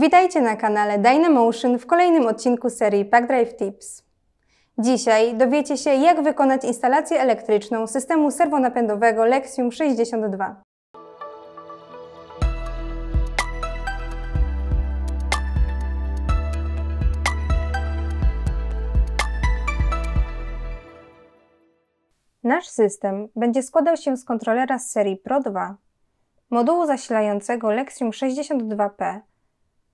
Witajcie na kanale Dynamotion w kolejnym odcinku serii Packdrive Tips. Dzisiaj dowiecie się, jak wykonać instalację elektryczną systemu serwonapędowego Lexium 62. Nasz system będzie składał się z kontrolera z serii Pro 2, modułu zasilającego Lexium 62P,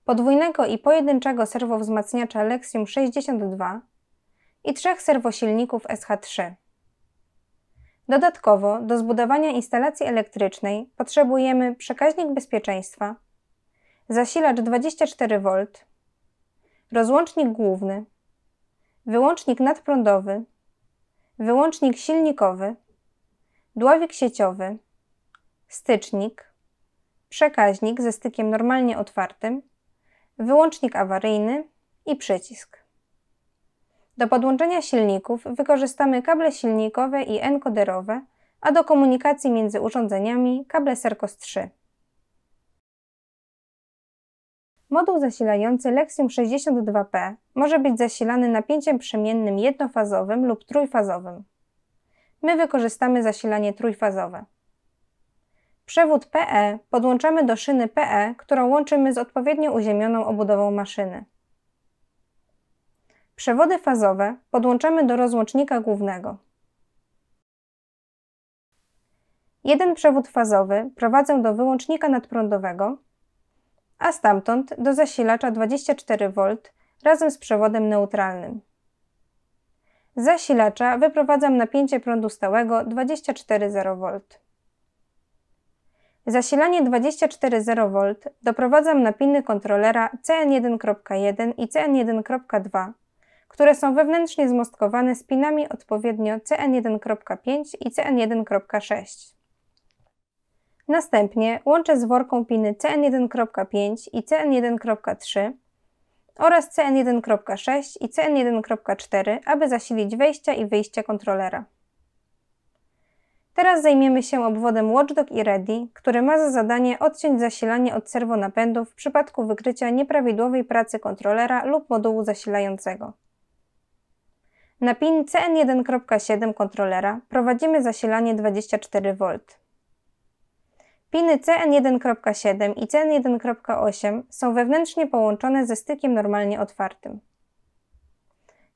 podwójnego i pojedynczego serwowzmacniacza Lexium 62 i trzech serwosilników SH3. Dodatkowo do zbudowania instalacji elektrycznej potrzebujemy przekaźnik bezpieczeństwa, zasilacz 24V, rozłącznik główny, wyłącznik nadprądowy, wyłącznik silnikowy, dławik sieciowy, stycznik, przekaźnik ze stykiem normalnie otwartym, wyłącznik awaryjny i przycisk. Do podłączenia silników wykorzystamy kable silnikowe i enkoderowe, a do komunikacji między urządzeniami kable Sercos 3. Moduł zasilający Lexium 62P może być zasilany napięciem przemiennym jednofazowym lub trójfazowym. My wykorzystamy zasilanie trójfazowe. Przewód PE podłączamy do szyny PE, którą łączymy z odpowiednio uziemioną obudową maszyny. Przewody fazowe podłączamy do rozłącznika głównego. Jeden przewód fazowy prowadzę do wyłącznika nadprądowego, a stamtąd do zasilacza 24V razem z przewodem neutralnym. Z zasilacza wyprowadzam napięcie prądu stałego 24,0V. Zasilanie 24.0V doprowadzam na piny kontrolera CN1.1 i CN1.2, które są wewnętrznie zmostkowane z pinami odpowiednio CN1.5 i CN1.6. Następnie łączę z worką piny CN1.5 i CN1.3 oraz CN1.6 i CN1.4, aby zasilić wejścia i wyjścia kontrolera. Teraz zajmiemy się obwodem Watchdog i Ready, który ma za zadanie odciąć zasilanie od serwonapędów w przypadku wykrycia nieprawidłowej pracy kontrolera lub modułu zasilającego. Na pin CN1.7 kontrolera prowadzimy zasilanie 24V. Piny CN1.7 i CN1.8 są wewnętrznie połączone ze stykiem normalnie otwartym.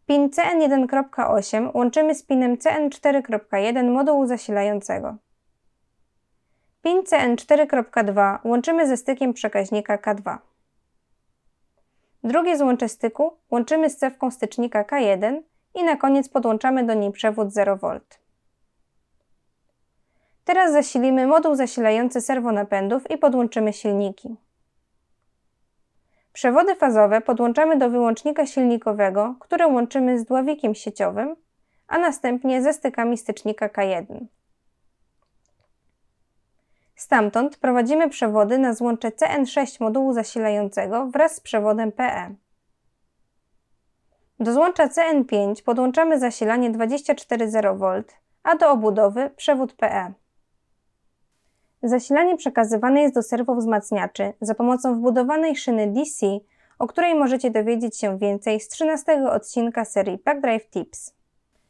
Pin CN1.8 łączymy z pinem CN4.1 modułu zasilającego. Pin CN4.2 łączymy ze stykiem przekaźnika K2. Drugie złącze styku łączymy z cewką stycznika K1 i na koniec podłączamy do niej przewód 0V. Teraz zasilimy moduł zasilający serwonapędów i podłączymy silniki. Przewody fazowe podłączamy do wyłącznika silnikowego, który łączymy z dławikiem sieciowym, a następnie ze stykami stycznika K1. Stamtąd prowadzimy przewody na złącze CN6 modułu zasilającego wraz z przewodem PE. Do złącza CN5 podłączamy zasilanie 24.0V, a do obudowy przewód PE. Zasilanie przekazywane jest do serwowzmacniaczy za pomocą wbudowanej szyny DC, o której możecie dowiedzieć się więcej z 13 odcinka serii Backdrive Tips.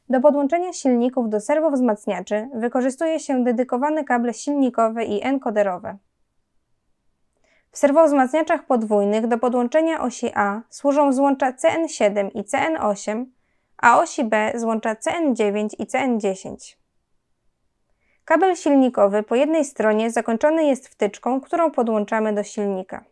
Do podłączenia silników do serwowzmacniaczy wykorzystuje się dedykowane kable silnikowe i enkoderowe. W serwowzmacniaczach podwójnych do podłączenia osi A służą złącza CN7 i CN8, a osi B złącza CN9 i CN10. Kabel silnikowy po jednej stronie zakończony jest wtyczką, którą podłączamy do silnika.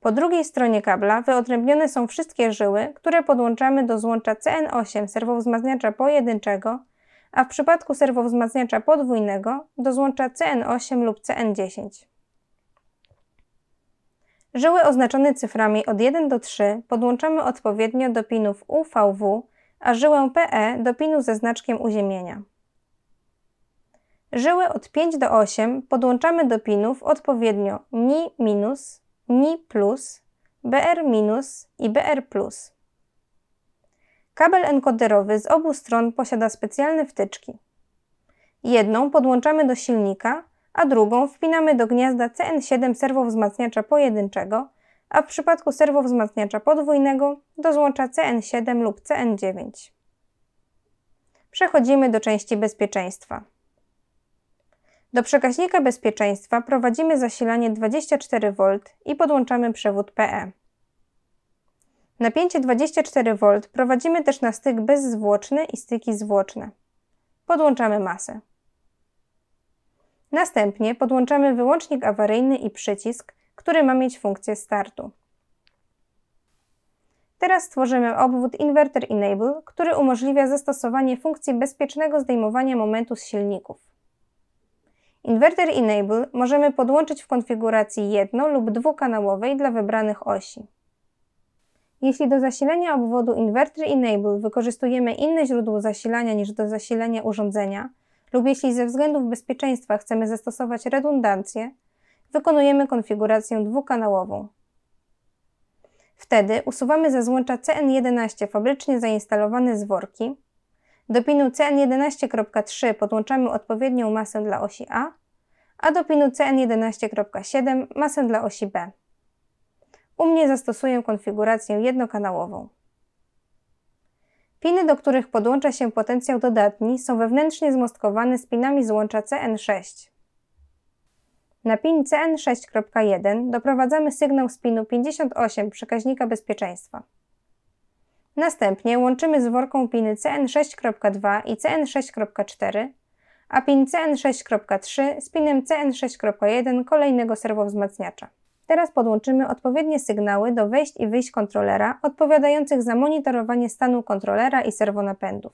Po drugiej stronie kabla wyodrębnione są wszystkie żyły, które podłączamy do złącza CN8 serwowzmacniacza pojedynczego, a w przypadku serwowzmacniacza podwójnego do złącza CN8 lub CN10. Żyły oznaczone cyframi od 1 do 3 podłączamy odpowiednio do pinów UVW, a żyłę PE do pinu ze znaczkiem uziemienia. Żyły od 5 do 8 podłączamy do pinów odpowiednio Ni minus, Ni plus, BR minus i BR plus. Kabel enkoderowy z obu stron posiada specjalne wtyczki. Jedną podłączamy do silnika, a drugą wpinamy do gniazda CN7 serwowzmacniacza pojedynczego, a w przypadku serwowzmacniacza podwójnego do złącza CN7 lub CN9. Przechodzimy do części bezpieczeństwa. Do przekaźnika bezpieczeństwa prowadzimy zasilanie 24V i podłączamy przewód PE. Napięcie 24V prowadzimy też na styk bezzwłoczny i styki zwłoczne. Podłączamy masę. Następnie podłączamy wyłącznik awaryjny i przycisk, który ma mieć funkcję startu. Teraz stworzymy obwód Inverter Enable, który umożliwia zastosowanie funkcji bezpiecznego zdejmowania momentu z silników. Inverter Enable możemy podłączyć w konfiguracji jedno- lub dwukanałowej dla wybranych osi. Jeśli do zasilania obwodu Inverter Enable wykorzystujemy inne źródło zasilania niż do zasilania urządzenia lub jeśli ze względów bezpieczeństwa chcemy zastosować redundancję, wykonujemy konfigurację dwukanałową. Wtedy usuwamy ze złącza CN11 fabrycznie zainstalowane zworki, do pinu CN11.3 podłączamy odpowiednią masę dla osi A, a do pinu CN11.7 masę dla osi B. U mnie zastosuję konfigurację jednokanałową. Piny, do których podłącza się potencjał dodatni, są wewnętrznie zmostkowane z pinami złącza CN6. Na pin CN6.1 doprowadzamy sygnał z pinu 58 przekaźnika bezpieczeństwa. Następnie łączymy z worką piny CN6.2 i CN6.4, a pin CN6.3 z pinem CN6.1 kolejnego serwowzmacniacza. Teraz podłączymy odpowiednie sygnały do wejść i wyjść kontrolera odpowiadających za monitorowanie stanu kontrolera i serwonapędów.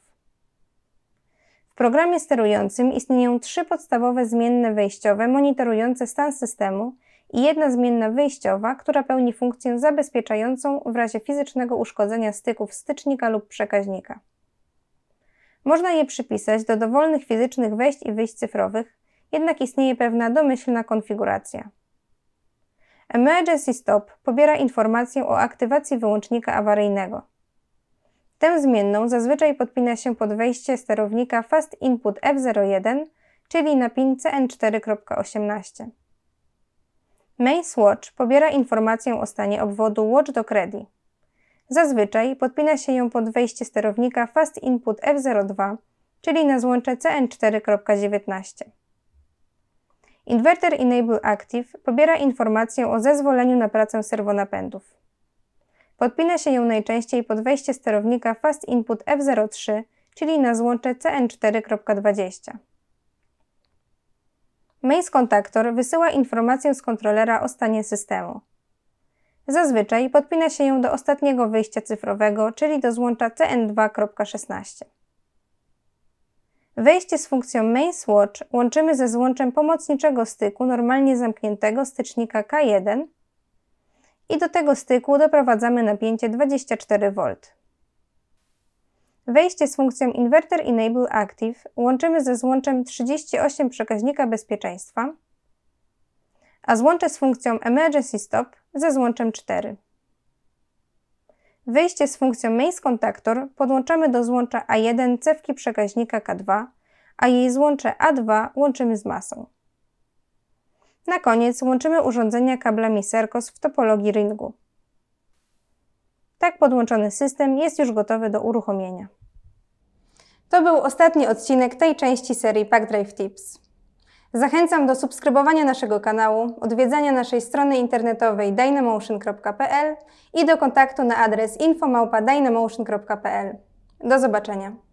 W programie sterującym istnieją trzy podstawowe zmienne wejściowe monitorujące stan systemu i jedna zmienna wyjściowa, która pełni funkcję zabezpieczającą w razie fizycznego uszkodzenia styków stycznika lub przekaźnika. Można je przypisać do dowolnych fizycznych wejść i wyjść cyfrowych, jednak istnieje pewna domyślna konfiguracja. Emergency Stop pobiera informację o aktywacji wyłącznika awaryjnego. Tę zmienną zazwyczaj podpina się pod wejście sterownika Fast Input F01, czyli na pin CN4.18. Maze Watch pobiera informację o stanie obwodu Watch do Credit. Zazwyczaj podpina się ją pod wejście sterownika Fast Input F02, czyli na złącze CN4.19. Inverter Enable Active pobiera informację o zezwoleniu na pracę serwonapędów. Podpina się ją najczęściej pod wejście sterownika Fast Input F03, czyli na złącze CN4.20. Maze Contactor kontaktor wysyła informację z kontrolera o stanie systemu. Zazwyczaj podpina się ją do ostatniego wyjścia cyfrowego, czyli do złącza CN2.16. Wejście z funkcją Main Watch łączymy ze złączem pomocniczego styku normalnie zamkniętego stycznika K1 i do tego styku doprowadzamy napięcie 24V. Wejście z funkcją Inverter Enable Active łączymy ze złączem 38 przekaźnika bezpieczeństwa, a złącze z funkcją Emergency Stop ze złączem 4. Wyjście z funkcją Mains Contactor podłączamy do złącza A1 cewki przekaźnika K2, a jej złącze A2 łączymy z masą. Na koniec łączymy urządzenia kablami Serkos w topologii ringu. Tak podłączony system jest już gotowy do uruchomienia. To był ostatni odcinek tej części serii Pack Drive Tips. Zachęcam do subskrybowania naszego kanału, odwiedzania naszej strony internetowej dynamotion.pl i do kontaktu na adres infomałpa.dynamotion.pl. Do zobaczenia.